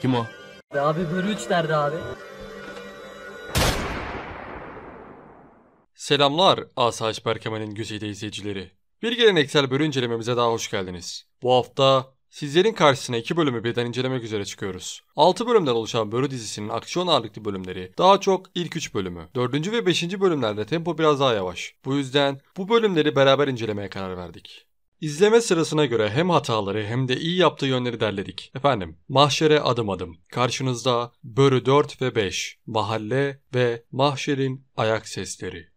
Kim o? Abi bölü 3 derdi abi. Selamlar Asayiş Berkemen'in güzide izleyicileri. Bir geleneksel bölü incelememize daha hoş geldiniz. Bu hafta sizlerin karşısına iki bölümü birden incelemek üzere çıkıyoruz. 6 bölümden oluşan bölü dizisinin aksiyon ağırlıklı bölümleri daha çok ilk 3 bölümü. 4. ve 5. bölümlerde tempo biraz daha yavaş. Bu yüzden bu bölümleri beraber incelemeye karar verdik. İzleme sırasına göre hem hataları hem de iyi yaptığı yönleri derledik. Efendim, mahşere adım adım. Karşınızda Börü 4 ve 5, mahalle ve mahşerin ayak sesleri.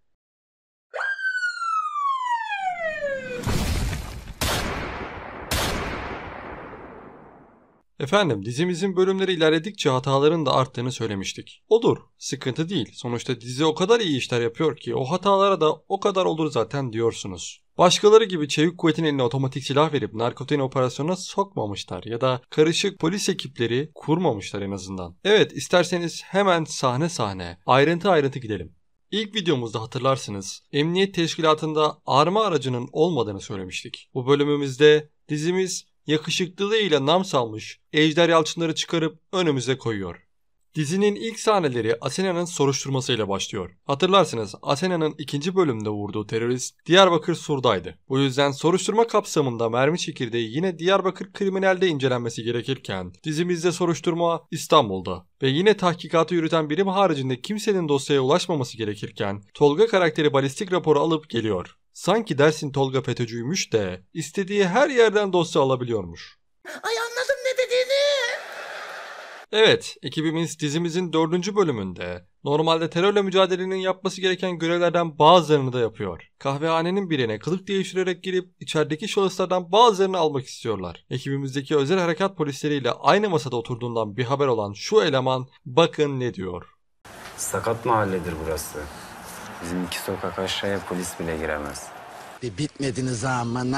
Efendim dizimizin bölümleri ilerledikçe hataların da arttığını söylemiştik. Odur, sıkıntı değil. Sonuçta dizi o kadar iyi işler yapıyor ki o hatalara da o kadar olur zaten diyorsunuz. Başkaları gibi çevik kuvvetin eline otomatik silah verip narkotin operasyonuna sokmamışlar ya da karışık polis ekipleri kurmamışlar en azından. Evet isterseniz hemen sahne sahne ayrıntı ayrıntı gidelim. İlk videomuzda hatırlarsınız emniyet teşkilatında arma aracının olmadığını söylemiştik. Bu bölümümüzde dizimiz yakışıklılığıyla nam salmış ejder yalçınları çıkarıp önümüze koyuyor. Dizinin ilk sahneleri Athena'nın soruşturmasıyla başlıyor. Hatırlarsınız Athena'nın ikinci bölümde vurduğu terörist Diyarbakır Sur'daydı. Bu yüzden soruşturma kapsamında mermi çekirdeği yine Diyarbakır kriminalde incelenmesi gerekirken dizimizde soruşturma İstanbul'da ve yine tahkikatı yürüten birim haricinde kimsenin dosyaya ulaşmaması gerekirken Tolga karakteri balistik raporu alıp geliyor. Sanki Dersin Tolga FETÖ'cüymüş de istediği her yerden dosya alabiliyormuş. Ay anladım ne dediğini. Evet, ekibimiz dizimizin dördüncü bölümünde normalde terörle mücadelenin yapması gereken görevlerden bazılarını da yapıyor. Kahvehanenin birine kılık değiştirerek girip içerideki şahıslardan bazılarını almak istiyorlar. Ekibimizdeki özel harekat polisleriyle aynı masada oturduğundan bir haber olan şu eleman bakın ne diyor. Sakat mahalledir burası. Bizim iki sokak aşağıya polis bile giremez. Bir bitmediniz ama ne?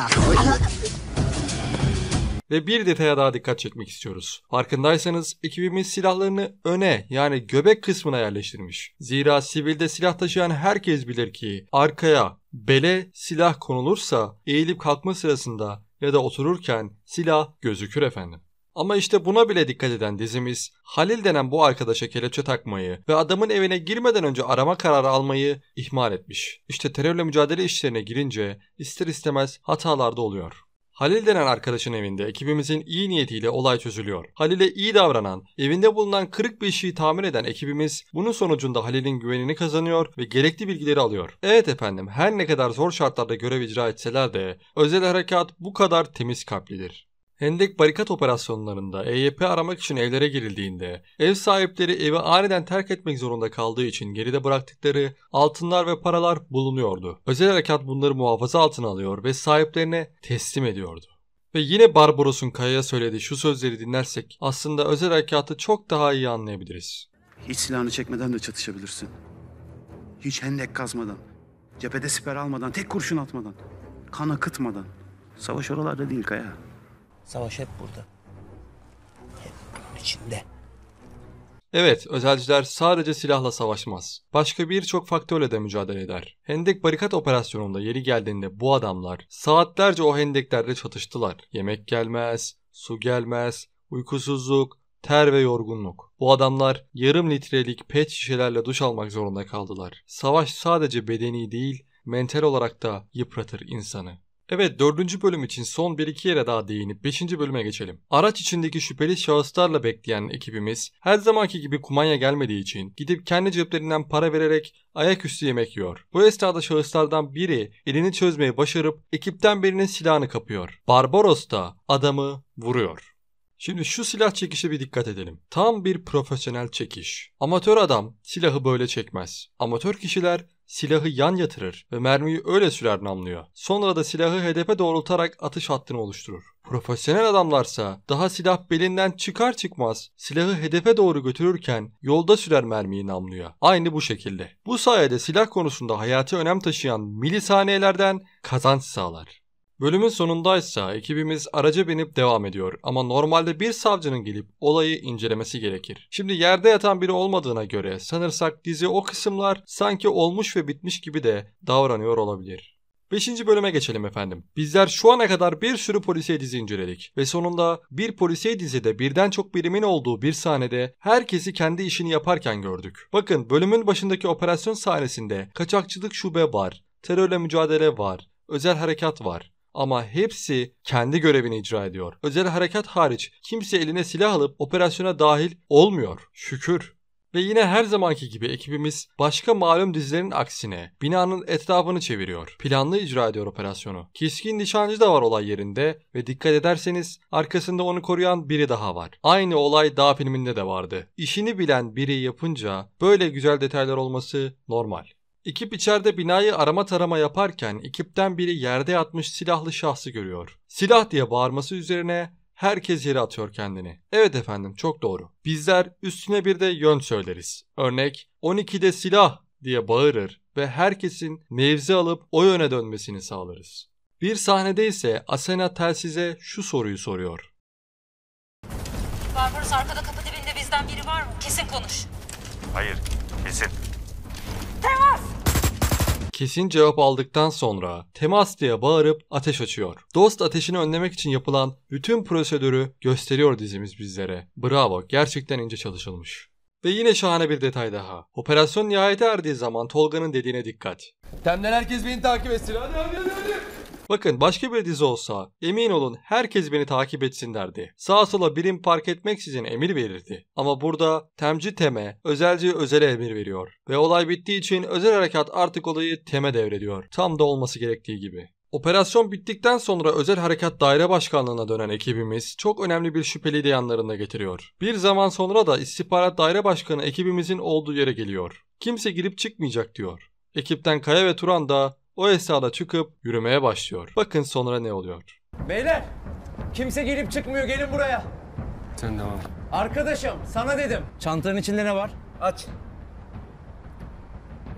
Ve bir detaya daha dikkat çekmek istiyoruz. Farkındaysanız ekibimiz silahlarını öne yani göbek kısmına yerleştirmiş. Zira sivilde silah taşıyan herkes bilir ki arkaya bele silah konulursa eğilip kalkma sırasında ya da otururken silah gözükür efendim. Ama işte buna bile dikkat eden dizimiz Halil denen bu arkadaşa kelepçe takmayı ve adamın evine girmeden önce arama kararı almayı ihmal etmiş. İşte terörle mücadele işlerine girince ister istemez da oluyor. Halil denen arkadaşın evinde ekibimizin iyi niyetiyle olay çözülüyor. Halil'e iyi davranan, evinde bulunan kırık bir şeyi tamir eden ekibimiz bunun sonucunda Halil'in güvenini kazanıyor ve gerekli bilgileri alıyor. Evet efendim her ne kadar zor şartlarda görev icra etseler de özel harekat bu kadar temiz kalplidir. Hendek barikat operasyonlarında EYP aramak için evlere girildiğinde ev sahipleri evi aniden terk etmek zorunda kaldığı için geride bıraktıkları altınlar ve paralar bulunuyordu. Özel harekat bunları muhafaza altına alıyor ve sahiplerine teslim ediyordu. Ve yine Barbaros'un Kaya'ya söylediği şu sözleri dinlersek aslında özel harekatı çok daha iyi anlayabiliriz. Hiç silahını çekmeden de çatışabilirsin. Hiç hendek kazmadan, cephede siper almadan, tek kurşun atmadan, kan akıtmadan. Savaş oralarda değil Kaya. Savaş hep burada. Hep bunun içinde. Evet, özelciler sadece silahla savaşmaz. Başka birçok faktörle de mücadele eder. Hendek barikat operasyonunda yeri geldiğinde bu adamlar saatlerce o hendeklerde çatıştılar. Yemek gelmez, su gelmez, uykusuzluk, ter ve yorgunluk. Bu adamlar yarım litrelik pet şişelerle duş almak zorunda kaldılar. Savaş sadece bedeni değil, mental olarak da yıpratır insanı. Evet 4. bölüm için son 1-2 yere daha değinip 5. bölüme geçelim. Araç içindeki şüpheli şahıslarla bekleyen ekibimiz her zamanki gibi kumanya gelmediği için gidip kendi ceplerinden para vererek ayaküstü yemek yiyor. Bu esnada şahıslardan biri elini çözmeyi başarıp ekipten birinin silahını kapıyor. Barbaros da adamı vuruyor. Şimdi şu silah çekişe bir dikkat edelim. Tam bir profesyonel çekiş. Amatör adam silahı böyle çekmez. Amatör kişiler silahı yan yatırır ve mermiyi öyle sürer namlıyor. Sonra da silahı hedefe doğrultarak atış hattını oluşturur. Profesyonel adamlarsa daha silah belinden çıkar çıkmaz silahı hedefe doğru götürürken yolda sürer mermiyi namlıyor. Aynı bu şekilde. Bu sayede silah konusunda hayati önem taşıyan milisaniyelerden kazanç sağlar. Bölümün sonundaysa ekibimiz araca binip devam ediyor ama normalde bir savcının gelip olayı incelemesi gerekir. Şimdi yerde yatan biri olmadığına göre sanırsak dizi o kısımlar sanki olmuş ve bitmiş gibi de davranıyor olabilir. 5. bölüme geçelim efendim. Bizler şu ana kadar bir sürü polisiye dizi inceledik ve sonunda bir polisiye dizide birden çok birimin olduğu bir sahnede herkesi kendi işini yaparken gördük. Bakın bölümün başındaki operasyon sahnesinde kaçakçılık şube var, terörle mücadele var, özel harekat var ama hepsi kendi görevini icra ediyor. Özel harekat hariç kimse eline silah alıp operasyona dahil olmuyor. Şükür. Ve yine her zamanki gibi ekibimiz başka malum dizilerin aksine binanın etrafını çeviriyor. Planlı icra ediyor operasyonu. Keskin nişancı da var olay yerinde ve dikkat ederseniz arkasında onu koruyan biri daha var. Aynı olay daha filminde de vardı. İşini bilen biri yapınca böyle güzel detaylar olması normal. Ekip içeride binayı arama tarama yaparken ekipten biri yerde yatmış silahlı şahsı görüyor. Silah diye bağırması üzerine herkes yere atıyor kendini. Evet efendim çok doğru. Bizler üstüne bir de yön söyleriz. Örnek 12'de silah diye bağırır ve herkesin mevzi alıp o yöne dönmesini sağlarız. Bir sahnede ise Asena telsize şu soruyu soruyor. Barbaros arkada kapı dibinde bizden biri var mı? Kesin konuş. Hayır kesin kesin cevap aldıktan sonra temas diye bağırıp ateş açıyor. Dost ateşini önlemek için yapılan bütün prosedürü gösteriyor dizimiz bizlere. Bravo gerçekten ince çalışılmış. Ve yine şahane bir detay daha. Operasyon nihayete erdiği zaman Tolga'nın dediğine dikkat. Temden herkes beni takip etsin. Hadi hadi hadi. Bakın başka bir dizi olsa emin olun herkes beni takip etsin derdi. Sağa sola birim park etmeksizin emir verirdi. Ama burada temci teme, özelci özele emir veriyor. Ve olay bittiği için özel harekat artık olayı teme devrediyor. Tam da olması gerektiği gibi. Operasyon bittikten sonra Özel Harekat Daire Başkanlığı'na dönen ekibimiz çok önemli bir şüpheliyi de yanlarında getiriyor. Bir zaman sonra da istihbarat Daire Başkanı ekibimizin olduğu yere geliyor. Kimse girip çıkmayacak diyor. Ekipten Kaya ve Turan da o esnada çıkıp yürümeye başlıyor. Bakın sonra ne oluyor. Beyler kimse gelip çıkmıyor gelin buraya. Sen devam. Arkadaşım sana dedim. Çantanın içinde ne var? Aç.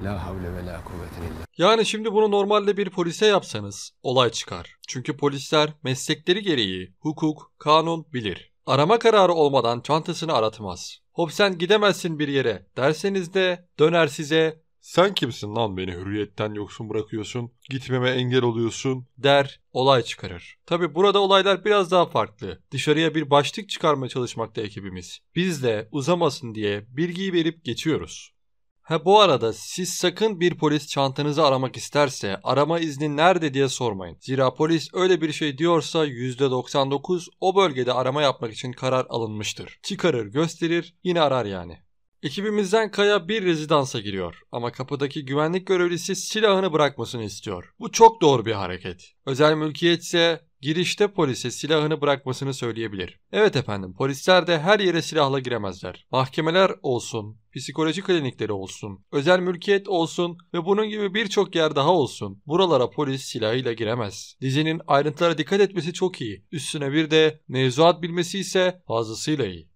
La havle ve la kuvvete illa. Yani şimdi bunu normalde bir polise yapsanız olay çıkar. Çünkü polisler meslekleri gereği hukuk, kanun bilir. Arama kararı olmadan çantasını aratmaz. Hop sen gidemezsin bir yere derseniz de döner size sen kimsin lan beni hürriyetten yoksun bırakıyorsun, gitmeme engel oluyorsun der, olay çıkarır. Tabi burada olaylar biraz daha farklı. Dışarıya bir başlık çıkarmaya çalışmakta ekibimiz. Biz de uzamasın diye bilgiyi verip geçiyoruz. Ha bu arada siz sakın bir polis çantanızı aramak isterse arama izni nerede diye sormayın. Zira polis öyle bir şey diyorsa %99 o bölgede arama yapmak için karar alınmıştır. Çıkarır gösterir yine arar yani. Ekibimizden Kaya bir rezidansa giriyor ama kapıdaki güvenlik görevlisi silahını bırakmasını istiyor. Bu çok doğru bir hareket. Özel mülkiyet ise girişte polise silahını bırakmasını söyleyebilir. Evet efendim polisler de her yere silahla giremezler. Mahkemeler olsun, psikoloji klinikleri olsun, özel mülkiyet olsun ve bunun gibi birçok yer daha olsun. Buralara polis silahıyla giremez. Dizinin ayrıntılara dikkat etmesi çok iyi. Üstüne bir de mevzuat bilmesi ise fazlasıyla iyi.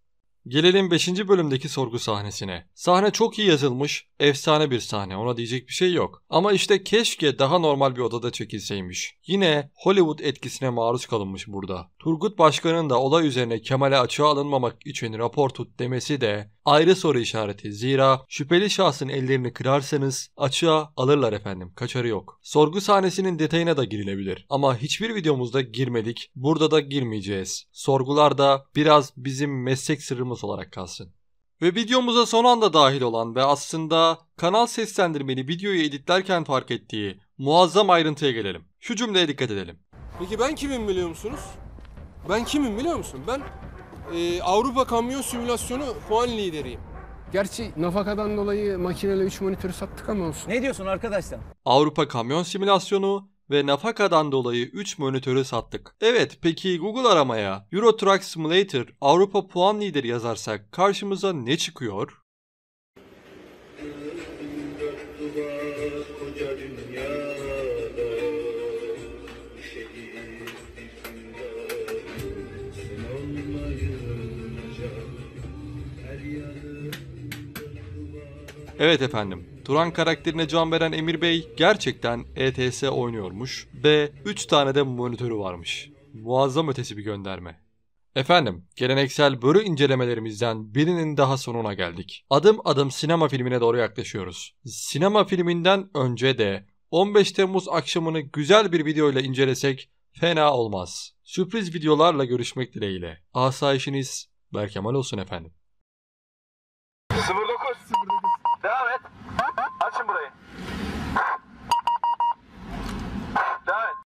Gelelim 5. bölümdeki sorgu sahnesine. Sahne çok iyi yazılmış, efsane bir sahne ona diyecek bir şey yok. Ama işte keşke daha normal bir odada çekilseymiş. Yine Hollywood etkisine maruz kalınmış burada. Turgut Başkan'ın da olay üzerine Kemal'e açığa alınmamak için rapor tut demesi de ayrı soru işareti. Zira şüpheli şahsın ellerini kırarsanız açığa alırlar efendim. Kaçarı yok. Sorgu sahnesinin detayına da girilebilir. Ama hiçbir videomuzda girmedik. Burada da girmeyeceğiz. Sorgular da biraz bizim meslek sırrımız olarak kalsın. Ve videomuza son anda dahil olan ve aslında kanal seslendirmeli videoyu editlerken fark ettiği muazzam ayrıntıya gelelim. Şu cümleye dikkat edelim. Peki ben kimim biliyor musunuz? Ben kimim biliyor musun? Ben e, Avrupa Kamyon Simülasyonu puan lideriyim. Gerçi nafakadan dolayı makineyle 3 monitörü sattık ama olsun. Ne diyorsun arkadaşlar? Avrupa Kamyon Simülasyonu ve nafakadan dolayı 3 monitörü sattık. Evet peki Google aramaya Euro Truck Simulator Avrupa puan lideri yazarsak karşımıza ne çıkıyor? Evet efendim. Turan karakterine can veren Emir Bey gerçekten ETS oynuyormuş ve 3 tane de monitörü varmış. Muazzam ötesi bir gönderme. Efendim, geleneksel börü incelemelerimizden birinin daha sonuna geldik. Adım adım sinema filmine doğru yaklaşıyoruz. Sinema filminden önce de 15 Temmuz akşamını güzel bir video ile incelesek fena olmaz. Sürpriz videolarla görüşmek dileğiyle. Asayişiniz Berkemal olsun efendim. Sıfırdan